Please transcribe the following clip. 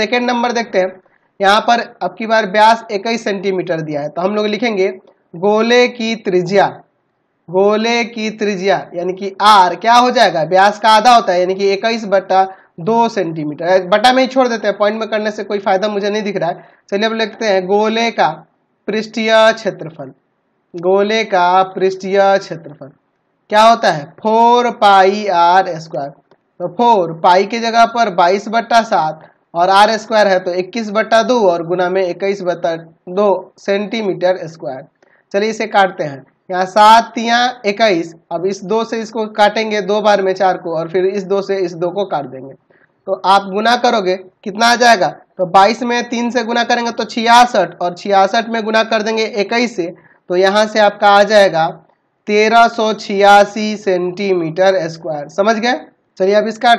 second number देखते हैं यहाँ पर अब की बार ब्यास इक्कीस सेंटीमीटर दिया है तो हम लोग लिखेंगे गोले की त्रिज्या गोले की त्रिज्या यानी कि आर क्या हो जाएगा ब्यास का आधा होता है यानी कि इक्कीस बटा दो सेंटीमीटर बटा में ही छोड़ देते हैं पॉइंट में करने से कोई फायदा मुझे नहीं दिख रहा है चलिए अब लिखते हैं गोले का पृष्ठीय क्षेत्रफल गोले का पृष्ठीय क्षेत्रफल क्या होता है फोर पाई आर स्क्वायर तो फोर पाई की जगह पर बाईस बट्टा सात और आर स्क्वायर है तो इक्कीस बट्टा दो और गुना में इक्कीस बट्टा दो सेंटीमीटर स्क्वायर चलिए इसे काटते हैं यहाँ सात या इक्कीस अब इस दो से इसको काटेंगे दो बार में चार को और फिर इस दो से इस दो को काट देंगे तो आप गुना करोगे कितना आ जाएगा तो 22 में तीन से गुना करेंगे तो छियासठ और छियासठ में गुना कर देंगे इक्कीस से तो यहाँ से आपका आ जाएगा तेरह सौ छियासी सेंटीमीटर स्क्वायर समझ गए चलिए अब इसका